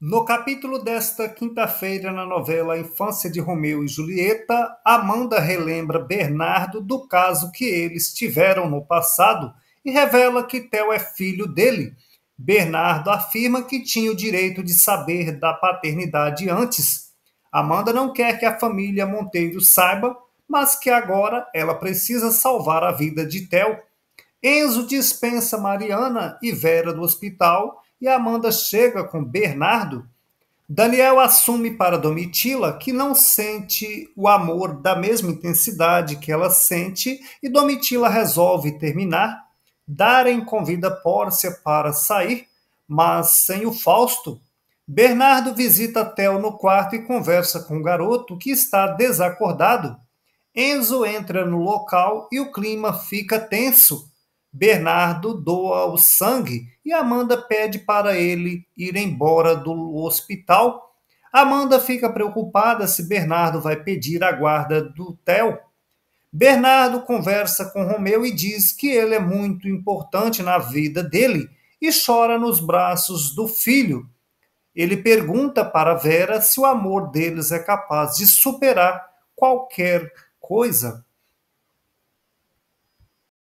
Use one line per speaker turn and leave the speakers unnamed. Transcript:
No capítulo desta quinta-feira, na novela Infância de Romeu e Julieta, Amanda relembra Bernardo do caso que eles tiveram no passado e revela que Theo é filho dele. Bernardo afirma que tinha o direito de saber da paternidade antes. Amanda não quer que a família Monteiro saiba, mas que agora ela precisa salvar a vida de Theo. Enzo dispensa Mariana e Vera do hospital e Amanda chega com Bernardo, Daniel assume para Domitila que não sente o amor da mesma intensidade que ela sente e Domitila resolve terminar. Darem convida Pórcia para sair, mas sem o Fausto. Bernardo visita Theo no quarto e conversa com o garoto que está desacordado. Enzo entra no local e o clima fica tenso. Bernardo doa o sangue e Amanda pede para ele ir embora do hospital. Amanda fica preocupada se Bernardo vai pedir a guarda do Theo. Bernardo conversa com Romeu e diz que ele é muito importante na vida dele e chora nos braços do filho. Ele pergunta para Vera se o amor deles é capaz de superar qualquer coisa.